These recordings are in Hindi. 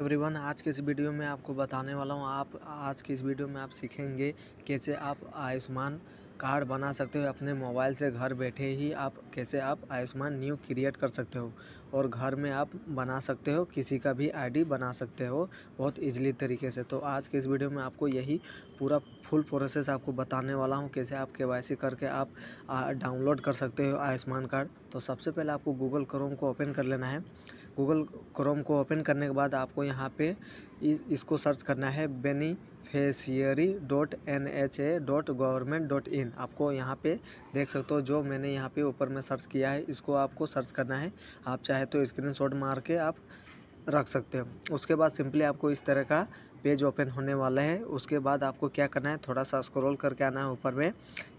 एवरीवन आज के इस वीडियो में आपको बताने वाला हूँ आप आज के इस वीडियो में आप सीखेंगे कैसे आप आयुष्मान कार्ड बना सकते हो अपने मोबाइल से घर बैठे ही आप कैसे आप आयुष्मान न्यू क्रिएट कर सकते हो और घर में आप बना सकते हो किसी का भी आईडी बना सकते हो बहुत इजीली तरीके से तो आज के इस वीडियो में आपको यही पूरा फुल प्रोसेस आपको बताने वाला हूँ कैसे आप के करके आप डाउनलोड कर सकते हो आयुष्मान कार्ड तो सबसे पहले आपको गूगल क्रोम को ओपन कर लेना है गूगल क्रोम को ओपन करने के बाद आपको यहाँ पे इस इसको सर्च करना है beneficiary dot N H A dot government dot in आपको यहाँ पे देख सकते हो जो मैंने यहाँ पे ऊपर में सर्च किया है इसको आपको सर्च करना है आप चाहे तो शॉट मार के आप रख सकते हो उसके बाद सिंपली आपको इस तरह का पेज ओपन होने वाला है उसके बाद आपको क्या करना है थोड़ा सा स्क्रॉल करके आना है ऊपर में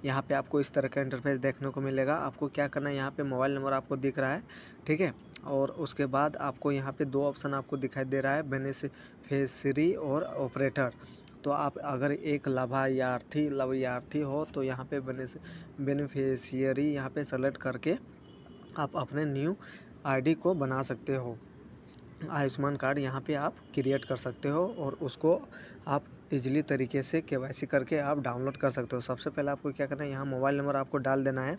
यहाँ पे आपको इस तरह का इंटरफेस देखने को मिलेगा आपको क्या करना है यहाँ पे मोबाइल नंबर आपको दिख रहा है ठीक है और उसके बाद आपको यहाँ पे दो ऑप्शन आपको दिखाई दे रहा है बेनिफिशरी और ऑपरेटर तो आप अगर एक लाभार्थी लाभार्थी हो तो यहाँ पे बेनिफिशियरी यहाँ पे सेलेक्ट करके आप अपने न्यू आईडी को बना सकते हो आयुष्मान कार्ड यहाँ पे आप क्रिएट कर सकते हो और उसको आप इजीली तरीके से केवाईसी करके आप डाउनलोड कर सकते हो सबसे पहले आपको क्या करना है यहाँ मोबाइल नंबर आपको डाल देना है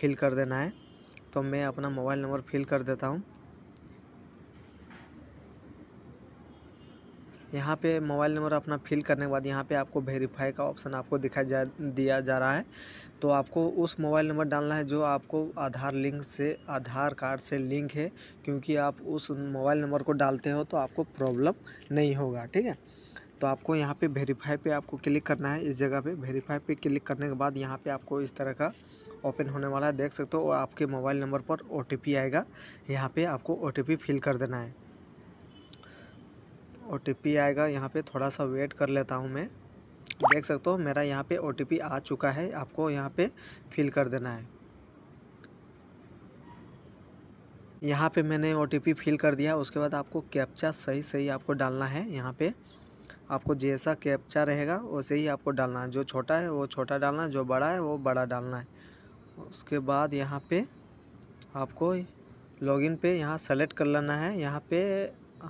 फिल कर देना है तो मैं अपना मोबाइल नंबर फिल कर देता हूँ यहाँ पे मोबाइल नंबर अपना फिल करने के बाद यहाँ पे आपको वेरीफाई का ऑप्शन आपको दिखाई जा दिया जा रहा है तो आपको उस मोबाइल नंबर डालना है जो आपको आधार लिंक से आधार कार्ड से लिंक है क्योंकि आप उस मोबाइल नंबर को डालते हो तो आपको प्रॉब्लम नहीं होगा ठीक है तो आपको यहाँ पे वेरीफाई पे आपको क्लिक करना है इस जगह पर वेरीफाई पर क्लिक करने के बाद यहाँ पर आपको इस तरह का ओपन होने वाला है देख सकते हो आपके मोबाइल नंबर पर ओ आएगा यहाँ पर आपको ओ फिल कर देना है ओ आएगा यहाँ पर थोड़ा सा वेट कर लेता हूँ मैं देख सकते हो मेरा यहाँ पे ओ आ चुका है आपको यहाँ पे फिल कर देना है यहाँ पे मैंने ओ फिल कर दिया उसके बाद आपको कैप्चा सही सही आपको डालना है यहाँ पे आपको जैसा कैप्चा रहेगा वैसे ही आपको डालना है जो छोटा है वो छोटा डालना है जो बड़ा है वो बड़ा डालना है उसके बाद यहाँ पे आपको लॉगिन पे यहाँ सेलेक्ट कर लेना है यहाँ पे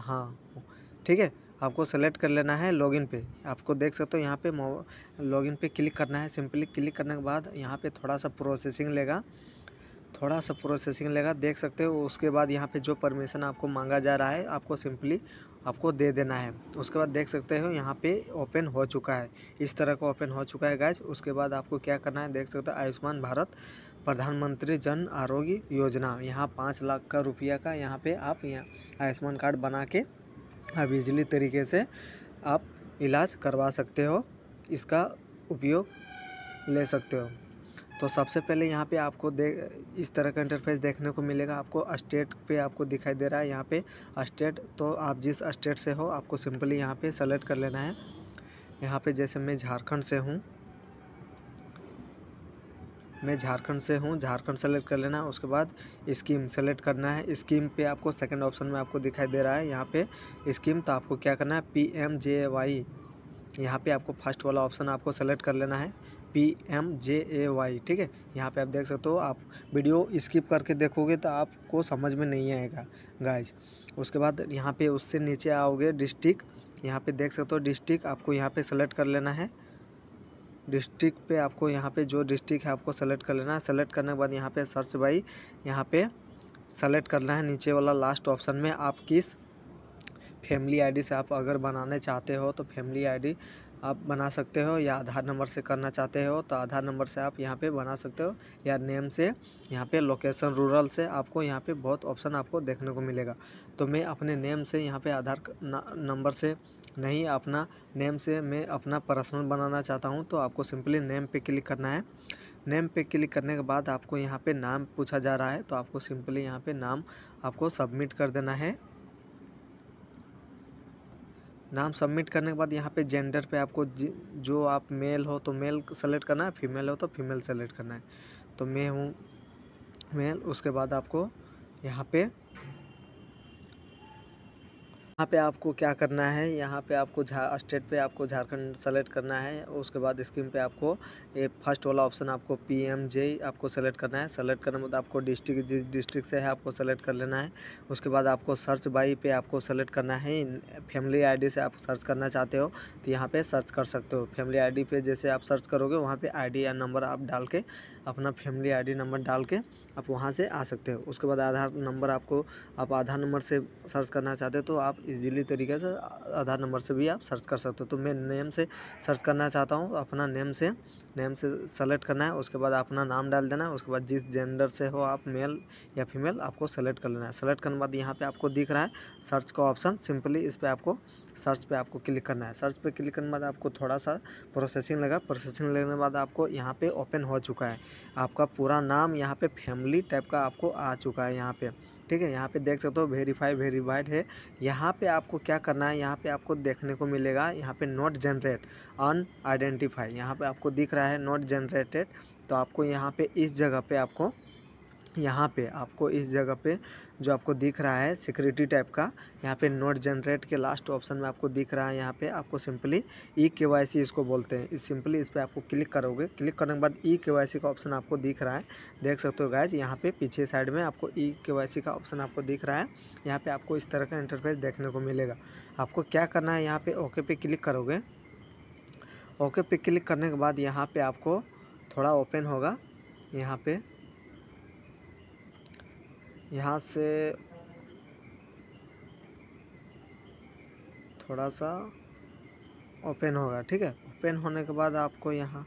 हाँ ठीक है आपको सेलेक्ट कर लेना है लॉगिन पे आपको देख सकते हो यहाँ पे लॉगिन पे क्लिक करना है सिंपली क्लिक करने के बाद यहाँ पे थोड़ा सा प्रोसेसिंग लेगा थोड़ा सा प्रोसेसिंग लेगा देख सकते हो उसके बाद यहाँ पे जो परमिशन आपको मांगा जा रहा है आपको सिंपली आपको दे देना है उसके बाद देख सकते हो यहाँ पे ओपन हो चुका है इस तरह का ओपन हो चुका है गैस उसके बाद आपको क्या करना है देख सकते हो आयुष्मान भारत प्रधानमंत्री जन आरोग्य योजना यहाँ पाँच लाख का रुपया का यहाँ पर आप यहाँ आयुष्मान कार्ड बना के आप इजली तरीके से आप इलाज करवा सकते हो इसका उपयोग ले सकते हो तो सबसे पहले यहाँ पे आपको दे इस तरह का इंटरफेस देखने को मिलेगा आपको स्टेट पे आपको दिखाई दे रहा है यहाँ पे स्टेट तो आप जिस स्टेट से हो आपको सिंपली यहाँ पे सेलेक्ट कर लेना है यहाँ पे जैसे मैं झारखंड से हूँ मैं झारखंड से हूँ झारखंड सेलेक्ट कर लेना है उसके बाद स्कीम सेलेक्ट करना है स्कीम पे आपको सेकंड ऑप्शन में आपको दिखाई दे रहा है यहाँ पे स्कीम तो आपको क्या करना है पी एम जे वाई यहाँ पे आपको फर्स्ट वाला ऑप्शन आपको सेलेक्ट कर लेना है P M J A Y ठीक है यहाँ पे आप देख सकते हो आप वीडियो स्किप करके देखोगे तो आपको समझ में नहीं आएगा गाइज उसके बाद यहाँ पे उससे नीचे आओगे डिस्ट्रिक्ट यहाँ पे देख सकते हो डिस्ट्रिक्ट आपको यहाँ पे सेलेक्ट कर लेना है डिस्ट्रिक्ट पे आपको यहाँ पे जो डिस्ट्रिक्ट है आपको सेलेक्ट कर लेना है सेलेक्ट करने के बाद यहाँ पे सर्च बाई यहाँ पे सेलेक्ट करना है नीचे वाला लास्ट ऑप्शन में आप किस फैमिली आईडी से आप अगर बनाने चाहते हो तो फैमिली आईडी आप बना सकते हो या आधार नंबर से करना चाहते हो तो आधार नंबर से आप यहाँ पे बना सकते हो या नेम से यहाँ पे लोकेशन रूरल से आपको यहाँ पे बहुत ऑप्शन आपको देखने को मिलेगा तो मैं अपने नेम से यहाँ पे आधार नंबर से नहीं अपना नेम से मैं अपना पर्सनल बनाना चाहता हूँ तो आपको सिंपली नेम पर क्लिक करना है नेम पे क्लिक करने के बाद आपको यहाँ पे नाम पूछा जा रहा है तो आपको सिंपली यहाँ पे नाम आपको सबमिट कर देना है नाम सबमिट करने के बाद यहाँ पे जेंडर पे आपको जो आप मेल हो तो मेल सेलेक्ट करना है फीमेल हो तो फीमेल सेलेक्ट करना है तो मैं हूँ मेल उसके बाद आपको यहाँ पे यहाँ पे आपको क्या करना है यहाँ पे आपको झा स्टेट पे आपको झारखंड सेलेक्ट करना है उसके बाद स्कीम पे आपको ये फर्स्ट वाला ऑप्शन आपको पीएमजे आपको सेलेक्ट करना है सेलेक्ट करने के बाद आपको डिस्ट्रिक्ट जिस डिस्ट्रिक्ट से है आपको सेलेक्ट कर लेना है उसके बाद आपको सर्च बाई पे आपको सेलेक्ट करना है फैमिली आई से आप सर्च करना चाहते हो तो यहाँ पर सर्च कर सकते हो फैमिली आई डी जैसे आप सर्च करोगे वहाँ पर आई या नंबर आप डाल के अपना फैमिली आई नंबर डाल के आप वहाँ से आ सकते हो उसके बाद आधार नंबर आपको आप आधार नंबर से सर्च करना चाहते हो तो आप इजीली तरीके से आधार नंबर से भी आप सर्च कर सकते हो तो मैं नेम से सर्च करना चाहता हूँ अपना नेम से नेम से सेलेक्ट करना है उसके बाद अपना नाम डाल देना है उसके बाद जिस जेंडर से हो आप मेल या फीमेल आपको सेलेक्ट कर लेना है सेलेक्ट करने के बाद यहाँ पर आपको दिख रहा है सर्च का ऑप्शन सिंपली इस पर आपको सर्च पे आपको क्लिक करना है सर्च पे क्लिक करने के बाद आपको थोड़ा सा प्रोसेसिंग लगा प्रोसेसिंग लेने के बाद आपको यहाँ पे ओपन हो चुका है आपका पूरा नाम यहाँ पे फैमिली टाइप का आपको आ चुका है यहाँ पे ठीक है यहाँ पे देख सकते हो वेरीफाई वेरीफाइड है यहाँ पे आपको क्या करना है यहाँ पे आपको देखने को मिलेगा यहाँ पे नॉट जनरेट अन आइडेंटिफाई यहाँ पे आपको दिख रहा है नॉट जनरेटेड तो आपको यहाँ पे इस जगह पे आपको यहाँ पे आपको इस जगह पे जो आपको दिख रहा है सिक्योरिटी टाइप का यहाँ पे नोट जनरेट के लास्ट ऑप्शन में आपको दिख रहा है यहाँ पे आपको सिंपली ई के वाई सी इसको बोलते हैं इस सिंपली इस पर आपको क्लिक करोगे क्लिक करने के बाद ई के वाई सी का ऑप्शन आपको दिख रहा है देख सकते हो गैज यहाँ पे पीछे साइड में आपको ई के वाई सी का ऑप्शन आपको दिख रहा है यहाँ पर आपको इस तरह का इंटरफेस देखने को मिलेगा आपको क्या करना है यहाँ पर ओके पे क्लिक करोगे ओके पे क्लिक करने के बाद यहाँ पर आपको थोड़ा ओपन होगा यहाँ पर यहाँ से थोड़ा सा ओपन होगा ठीक है ओपन होने के बाद आपको यहाँ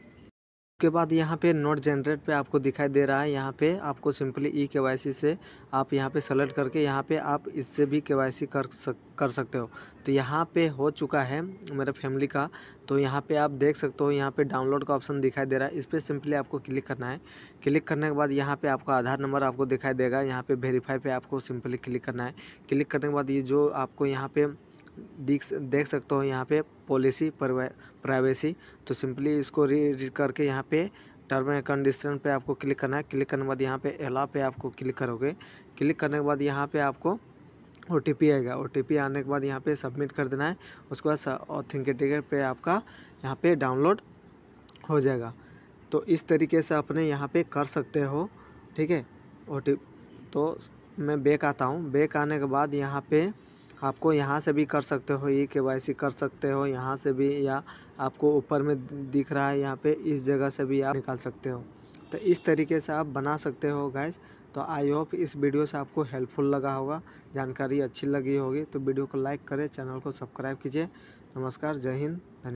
उसके बाद यहाँ पे नोट जनरेट पे आपको दिखाई दे रहा है यहाँ पे आपको सिंपली ई के से आप यहाँ पे सेलेक्ट करके यहाँ पे आप इससे भी के कर सक कर सकते हो तो यहाँ पे हो चुका है मेरे फैमिली का तो यहाँ पे आप देख सकते हो यहाँ पे डाउनलोड का ऑप्शन दिखाई दे रहा है इस पर सिंपली आपको क्लिक करना है क्लिक करने के बाद यहाँ पर आपका आधार नंबर आपको दिखाई देगा यहाँ पर वेरीफाई पर आपको सिंपली क्लिक करना है क्लिक करने के बाद ये जो आपको यहाँ पर दिख देख सकते हो यहाँ पे पॉलिसी प्राइवेसी तो सिंपली इसको रीड करके यहाँ पे टर्म एंड कंडीशन पे आपको क्लिक करना है क्लिक करने के बाद यहाँ पे एला पे आपको क्लिक करोगे क्लिक करने के बाद यहाँ पे आपको ओ टी पी आएगा ओ टी पी आने के बाद यहाँ पे सबमिट कर देना है उसके बाद ऑथेंटिकेट पे आपका यहाँ पे डाउनलोड हो जाएगा तो इस तरीके से अपने यहाँ पे कर सकते हो ठीक है ओ टी तो मैं बैक आता हूँ बैक आने के बाद यहाँ पे आपको यहाँ से भी कर सकते हो ई के कर सकते हो यहाँ से भी या आपको ऊपर में दिख रहा है यहाँ पे इस जगह से भी आप निकाल सकते हो तो इस तरीके से आप बना सकते हो गैस तो आई होप इस वीडियो से आपको हेल्पफुल लगा होगा जानकारी अच्छी लगी होगी तो वीडियो को लाइक करें चैनल को सब्सक्राइब कीजिए नमस्कार जय हिंद धन्यवाद